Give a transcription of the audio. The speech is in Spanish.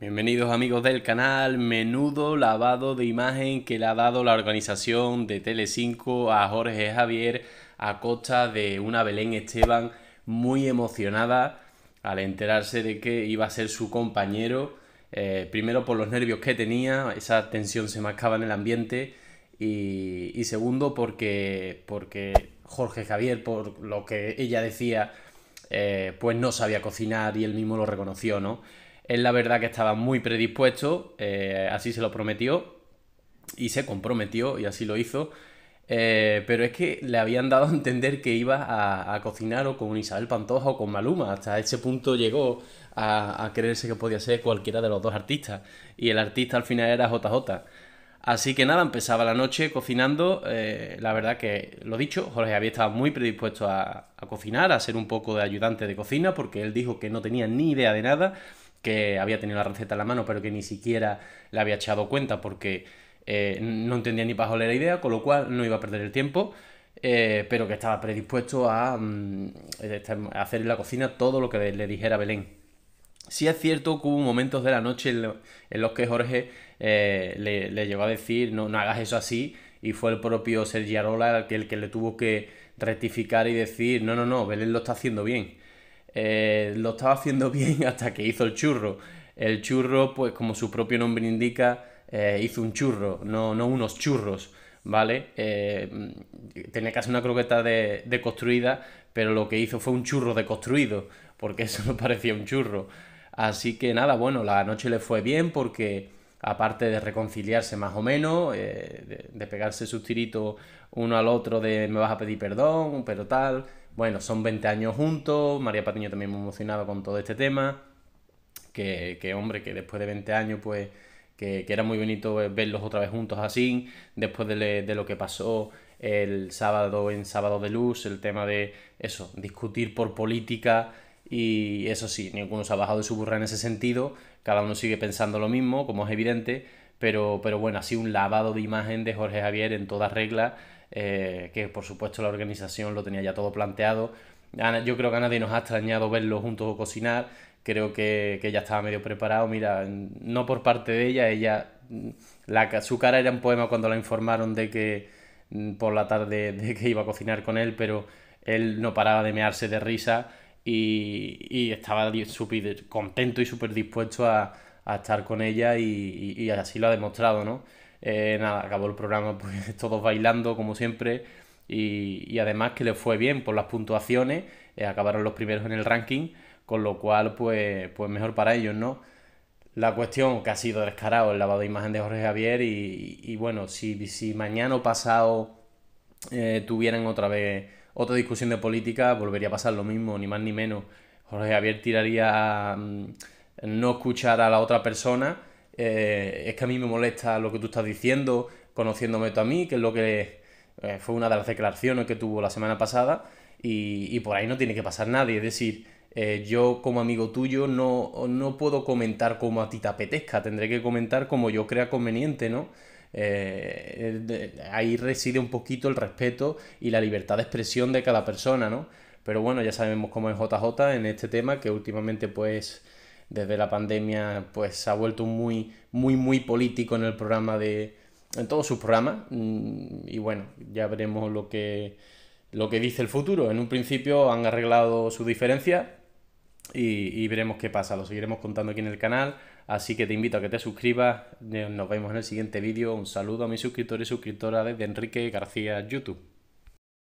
Bienvenidos amigos del canal, menudo lavado de imagen que le ha dado la organización de Tele5 a Jorge Javier a costa de una Belén Esteban muy emocionada al enterarse de que iba a ser su compañero, eh, primero por los nervios que tenía, esa tensión se marcaba en el ambiente, y, y segundo porque, porque Jorge Javier, por lo que ella decía, eh, pues no sabía cocinar y él mismo lo reconoció, ¿no? Él la verdad que estaba muy predispuesto, eh, así se lo prometió y se comprometió y así lo hizo. Eh, pero es que le habían dado a entender que iba a, cocinar o con Isabel Pantoja o con Maluma. Hasta ese punto llegó a, a creerse que podía ser cualquiera de los dos artistas. Y el artista al final era JJ. Así que nada, empezaba la noche cocinando. Eh, la verdad que, lo dicho, Jorge había estado muy predispuesto a, cocinar, a ser un poco de ayudante de cocina, porque él dijo que no tenía ni idea de nada, que había tenido la receta en la mano, pero que ni siquiera le había echado cuenta porque eh, no entendía ni la idea, con lo cual no iba a perder el tiempo, eh, pero que estaba predispuesto a, mm, a hacer en la cocina todo lo que le dijera Belén. Sí es cierto que hubo momentos de la noche en, los que Jorge eh, le, le, llegó a decir no, no hagas eso así y fue el propio Sergio Arola el que, le tuvo que rectificar y decir no, no, no, Belén lo está haciendo bien. Eh, lo estaba haciendo bien hasta que hizo el churro. El churro, pues como su propio nombre indica, eh, hizo un churro, no, no unos churros, ¿vale? tenía casi una croqueta de, construida, pero lo que hizo fue un churro deconstruido, porque eso no parecía un churro. Así que nada, bueno, la noche le fue bien porque aparte de reconciliarse más o menos, eh, de, pegarse sus tiritos uno al otro de me vas a pedir perdón, pero tal. Bueno, son 20 años juntos, María Patiño también me emocionaba con todo este tema, que, hombre, que después de 20 años pues... Que, era muy bonito verlos otra vez juntos así, después de, lo que pasó el sábado en Sábado de Luz, el tema de eso, discutir por política y eso sí, ninguno se ha bajado de su burra en ese sentido, cada uno sigue pensando lo mismo, como es evidente, pero, pero bueno, así un lavado de imagen de Jorge Javier en toda regla, eh, que por supuesto la organización lo tenía ya todo planteado. Yo creo que a nadie nos ha extrañado verlo juntos o cocinar, creo que, que, ella estaba medio preparado. Mira, no por parte de ella, ella mm, la, su cara era un poema cuando la informaron de que mm, por la tarde de que iba a cocinar con él, pero él no paraba de mearse de risa y, estaba súper contento y súper dispuesto a, estar con ella y, así lo ha demostrado, ¿no? Eh, nada, acabó el programa pues todos bailando como siempre y, además que le fue bien por las puntuaciones, eh, acabaron los primeros en el ranking, con lo cual pues, pues mejor para ellos, ¿no? La cuestión que ha sido descarado el lavado de imagen de Jorge Javier y, bueno, si, si mañana o pasado eh, tuvieran otra vez otra discusión de política volvería a pasar lo mismo, ni más ni menos. Jorge Javier tiraría mm, no escuchar a la otra persona. Eh, es que a mí me molesta lo que tú estás diciendo, conociéndome tú a mí, que es lo que eh, fue una de las declaraciones que tuvo la semana pasada, y, por ahí no tiene que pasar nadie. Es decir, eh, yo como amigo tuyo no, no puedo comentar como a ti te apetezca, tendré que comentar como yo crea conveniente, ¿no? Eh, ahí reside un poquito el respeto y la libertad de expresión de cada persona, ¿no? Pero bueno, ya sabemos cómo es JJ en este tema, que últimamente pues desde la pandemia pues se ha vuelto muy, muy, muy político en el programa de... en todos sus programas mm, y bueno, ya veremos lo que, lo que dice el futuro. En un principio han arreglado su diferencia, y, veremos qué pasa. Lo seguiremos contando aquí en el canal. Así que te invito a que te suscribas. Eh, nos vemos en el siguiente vídeo. Un saludo a mis suscriptores y suscriptoras desde Enrique García YouTube.